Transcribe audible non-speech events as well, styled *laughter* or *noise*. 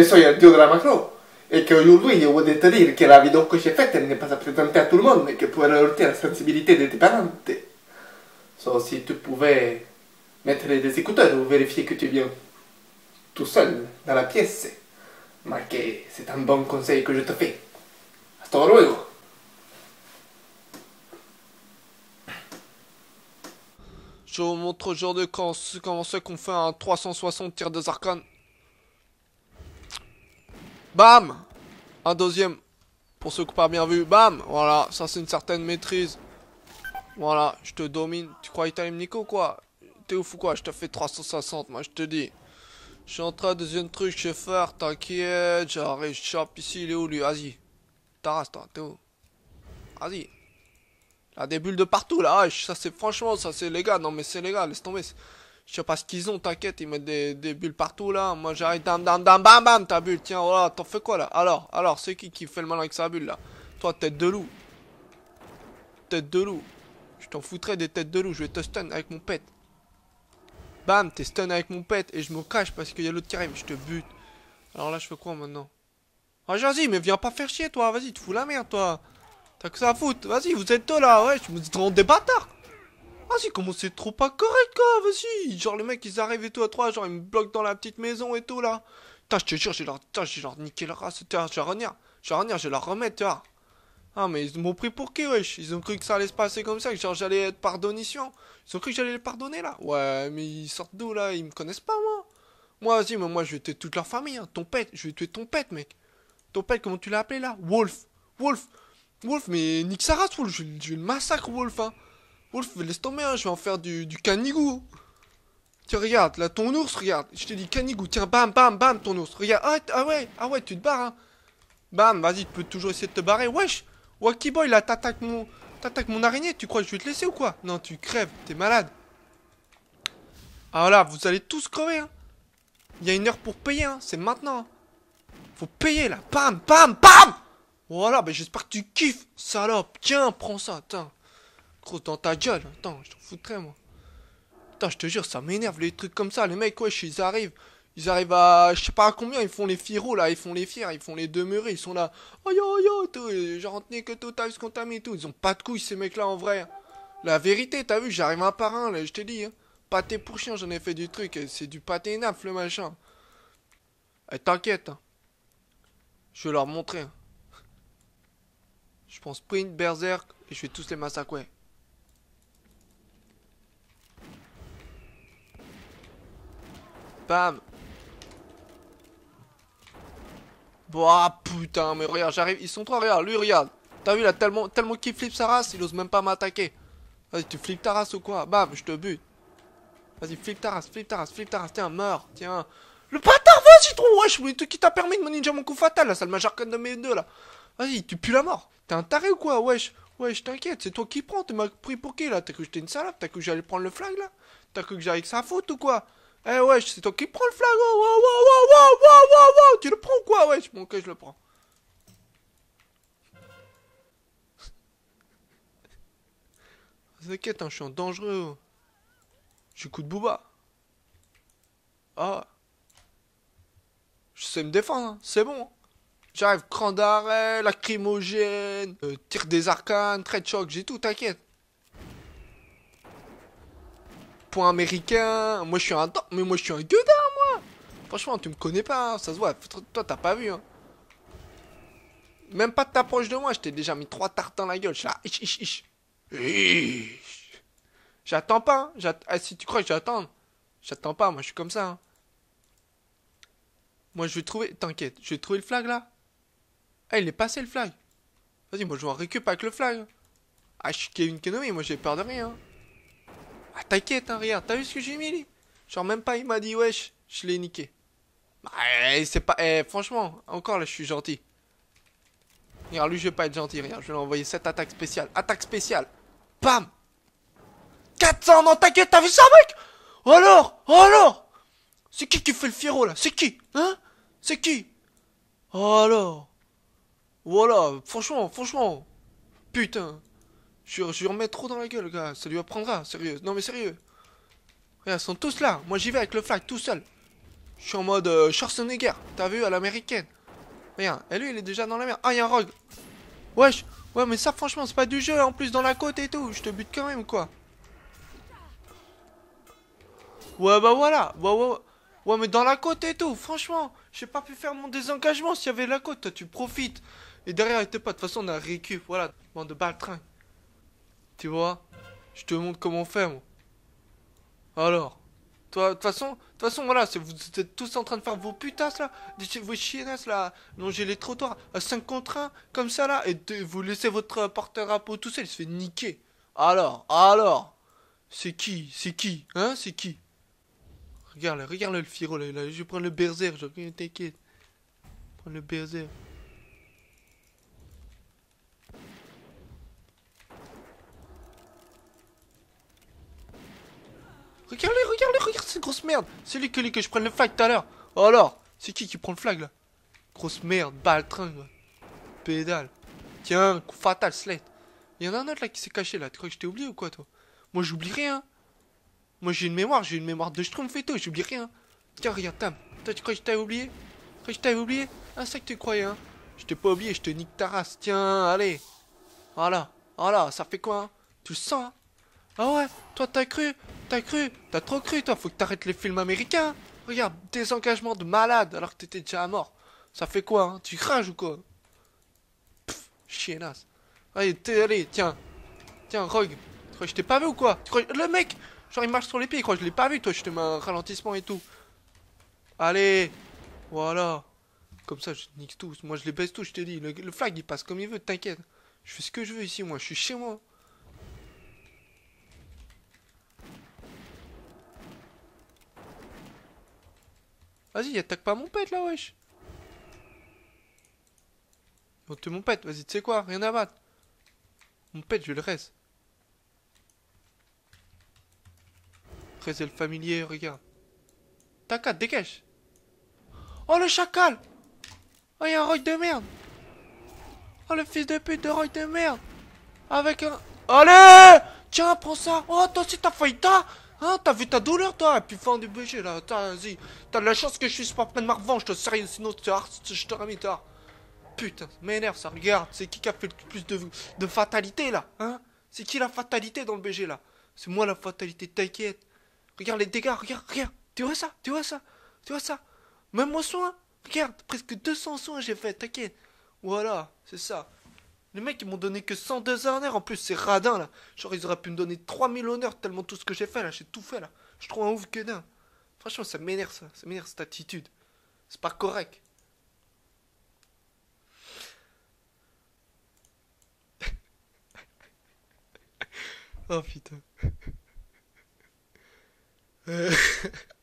Penso io al dio della Macron. E che lui te dire que la que j'ai faite n'est ne à présenter à tout le monde, et que pour rehorter la sensibilité des parents. So, si tu pouvais mettre des écouteurs ou vérifier que tu viens tout seul dans la pièce, ma che c'est un bon conseil que je te fais. Hasta luego! Je vous montre aujourd'hui comment, comment qu'on fait un 360 tir de arcanes. Bam Un deuxième. Pour ceux qui n'ont pas bien vu. Bam Voilà, ça c'est une certaine maîtrise. Voilà, je te domine. Tu crois t'aime Nico quoi T'es ouf ou quoi Je te fais 360, moi je te dis. Je suis en train de deuxième truc, je vais faire, t'inquiète, j'arrive, chope ici, il est où lui Vas-y. Taras, toi, t'es où Vas-y. a des bulles de partout, là, ça c'est franchement, ça c'est légal, non mais c'est légal, laisse tomber. Je sais pas ce qu'ils ont, t'inquiète, ils mettent des, des, bulles partout là. Moi j'arrive, dam dam dam bam bam, ta bulle, tiens, voilà, oh t'en fais quoi là Alors, alors, c'est qui qui fait le mal avec sa bulle là Toi, tête de loup. Tête de loup. Je t'en foutrais des têtes de loup, je vais te stun avec mon pet. Bam, t'es stun avec mon pet et je me cache parce qu'il y a l'autre qui arrive, je te bute. Alors là, je fais quoi maintenant Ah, vas mais viens pas faire chier toi, vas-y, tu fous la merde toi. T'as que ça à foutre, vas-y, vous êtes deux là, ouais, je me dis, des bâtards. Ah, si, comment c'est trop pas correct, quoi, vas-y. Genre, les mecs, ils arrivent et tout à trois, genre, ils me bloquent dans la petite maison et tout, là. Putain, je te jure, j'ai leur, j'ai leur niqué leur race, tu vois, je vais revenir. Je leur remettre, tu vois. Ah, mais ils m'ont pris pour qui, wesh Ils ont cru que ça allait se passer comme ça, que genre j'allais être pardonnition. Ils ont cru que j'allais les pardonner, là. Ouais, mais ils sortent d'où, là Ils me connaissent pas, moi. Moi, vas-y, mais moi, je vais tuer toute leur famille, hein. Ton pète, je vais tuer ton pète, mec. Ton pète, comment tu l'as appelé, là Wolf. Wolf. Wolf, mais nique sa race, Wolf. Je, vais le massacre, Wolf, hein. Wolf, laisse tomber, hein, je vais en faire du, canigou. Tiens, regarde, là, ton ours, regarde. Je t'ai dit canigou. Tiens, bam, bam, bam, ton ours. Regarde, ah, ah, ouais, ah ouais, tu te barres, hein. Bam, vas-y, tu peux toujours essayer de te barrer. Wesh, Wacky Boy, là, t'attaques mon... mon araignée, tu crois que je vais te laisser ou quoi Non, tu crèves, t'es malade. Ah là, vous allez tous crever, hein. Il y a une heure pour payer, hein. c'est maintenant. Hein. Faut payer, là. Bam, bam, bam Voilà, bah j'espère que tu kiffes, salope. Tiens, prends ça, tiens. Tant dans ta gueule. Attends, je t'en foutrais, moi. Putain, je te jure, ça m'énerve, les trucs comme ça. Les mecs, wesh, ils arrivent. Ils arrivent à, je sais pas à combien, ils font les firo là, ils font les fiers, ils font les demeurés, ils sont là. Oh yo yo, tout, genre, tenez que tout, t'as vu ce qu'on t'a mis, tout. Ils ont pas de couilles, ces mecs-là, en vrai. La vérité, t'as vu, j'arrive un par un, là, je t'ai dit. Hein. Pâté pour chien, j'en ai fait du truc, c'est du pâté naf, le machin. Eh, t'inquiète. Hein. Je vais leur montrer. Hein. Je pense Sprint, Berserk, et je vais tous les massacrer. Bam Boah putain mais regarde j'arrive Ils sont trois regarde lui regarde T'as vu là tellement, tellement qu'il flippe sa race Il ose même pas m'attaquer Vas-y tu flippes ta race ou quoi Bam je te bute Vas-y flippe ta race flippe ta race flippe ta race Tiens meurs tiens Le bâtard vas-y trop Wesh mais qui t'a permis de mon ninja mon coup fatal là Sale le de mes deux là Vas-y tu pues la mort T'es un taré ou quoi wesh Wesh t'inquiète c'est toi qui prends T'es m'a pris pour qui là T'as cru que j'étais une salope T'as cru que j'allais prendre le flag là T'as cru que j'allais que ça faute ou quoi eh wesh, c'est toi qui prends le flago wow, wow, wow, Tu le prends ou quoi wesh Bon ok je le prends. *laughs* T'inquiète, hein, je suis en dangereux. Oh. Je suis coup de bouba. Ah. Je sais me défendre, hein. c'est bon. Hein. J'arrive, cran d'arrêt, lacrymogène, euh, tir des arcanes, trait de choc, j'ai tout, t'inquiète point américain. Moi, je suis un. Mais moi, je suis un gueudard, moi. Franchement, tu me connais pas. Hein. Ça se voit. Toi, t'as pas vu. Hein. Même pas de de moi. Je t'ai déjà mis trois tartes dans la gueule. J'attends pas. Hein. Eh, si tu crois que j'attends, j'attends pas. Moi, je suis comme ça. Hein. Moi, je vais trouver. T'inquiète, je vais trouver le flag là. Ah, il est passé le flag. Vas-y, moi, je vais en récup avec le flag. Ah, je suis Kevin Kenobi. Moi, j'ai peur de rien. hein ah, t'inquiète, hein, regarde, t'as vu ce que j'ai mis, Genre, même pas, il m'a dit, wesh, je l'ai niqué. Bah, eh, c'est pas. Eh, franchement, encore là, je suis gentil. Regarde, lui, je vais pas être gentil, regarde, je vais lui envoyer cette attaque spéciale. Attaque spéciale Bam 400, non, t'inquiète, t'as vu ça, mec Oh alors Oh alors C'est qui qui fait le fierro, là C'est qui Hein C'est qui Oh alors Voilà, franchement, franchement Putain je, lui remets trop dans la gueule, gars. Ça lui apprendra, sérieux. Non, mais sérieux. Regarde, ils sont tous là. Moi, j'y vais avec le flag, tout seul. Je suis en mode euh, Schwarzenegger. T'as vu, à l'américaine. Regarde, et lui, il est déjà dans la merde. Ah, y'a un rogue. Wesh. Ouais, mais ça, franchement, c'est pas du jeu. En plus, dans la côte et tout. Je te bute quand même, quoi. Ouais, bah voilà. Ouais, bah, ouais, ouais. Ouais, mais dans la côte et tout, franchement, j'ai pas pu faire mon désengagement s'il y avait la côte, toi tu profites. Et derrière, t'es pas, de toute façon, on a récup, voilà, bande de train. Tu vois Je te montre comment faire moi. Alors de toute façon, de façon, voilà, vous êtes tous en train de faire vos putasses là, vos chiennes là, longer les trottoirs à 5 contre 1, comme ça là, et vous laissez votre porte peau tout seul, il se fait niquer. Alors, alors, c'est qui, c'est qui, hein, c'est qui Regarde, regarde le Firo là, je prends le berzer, je t'inquiète. Prends le Berser. Regardez, regardez, regarde cette grosse merde. C'est lui que, lui que je prenne le flag tout à l'heure. Oh alors, c'est qui qui prend le flag là Grosse merde, baltringue. Pédale. Tiens, coup fatal, slate. Il y en a un autre là qui s'est caché là. Tu crois que je t'ai oublié ou quoi toi Moi j'oublie rien. Moi j'ai une mémoire, j'ai une mémoire de schtroumpf et j'oublie rien. Tiens, regarde, Tam. Toi tu crois que je t'avais oublié Tu crois que je t'avais oublié Un ah, ça que tu croyais, hein Je t'ai pas oublié, je te nique ta race. Tiens, allez. Voilà, voilà, ça fait quoi hein Tu le sens hein? Ah ouais, toi t'as cru T'as cru T'as trop cru, toi Faut que t'arrêtes les films américains Regarde, engagements de malade alors que t'étais déjà à mort. Ça fait quoi, hein Tu crains ou quoi Pfff, chiennasse. Allez, t'es allez, tiens. Tiens, Rogue. Tu crois que je t'ai pas vu ou quoi Le mec Genre, il marche sur les pieds, il croit que je l'ai pas vu, toi. Je te mets un ralentissement et tout. Allez Voilà. Comme ça, je nique tous. Moi, je les baisse tous, je te dis. le flag, il passe comme il veut, t'inquiète. Je fais ce que je veux ici, moi. Je suis chez moi. Vas-y, attaque pas mon pet là, wesh. Oh, tu mon pet, vas-y, tu sais quoi, rien à battre. Mon pet, je le reste. Résel le familier, regarde. T'inquiète, dégage. Oh, le chacal Oh, y'a un roi de merde Oh, le fils de pute de roi de merde Avec un... Allez Tiens, prends ça Oh, toi aussi, t'as failli, Hein, t'as vu ta douleur, toi Et puis fin du BG, là, T'as, T'as de la chance que je suis pas train de ma revanche, toi, sérieux, sinon je te ramène tard. Putain, m'énerve ça, regarde, c'est qui qui a fait le plus de, de fatalité, là, hein C'est qui la fatalité dans le BG, là C'est moi la fatalité, t'inquiète. Regarde les dégâts, regarde, regarde, tu vois ça, tu vois ça, tu vois ça Même au soin, regarde, presque 200 soins j'ai fait, t'inquiète. Voilà, c'est ça. Les mecs, ils m'ont donné que 102 honneurs en plus, c'est radin là. Genre, ils auraient pu me donner 3000 honneurs tellement tout ce que j'ai fait là, j'ai tout fait là. Je trouve un ouf que d'un. Franchement, ça m'énerve ça, ça m'énerve cette attitude. C'est pas correct. *laughs* oh putain. *laughs* Euh. *laughs*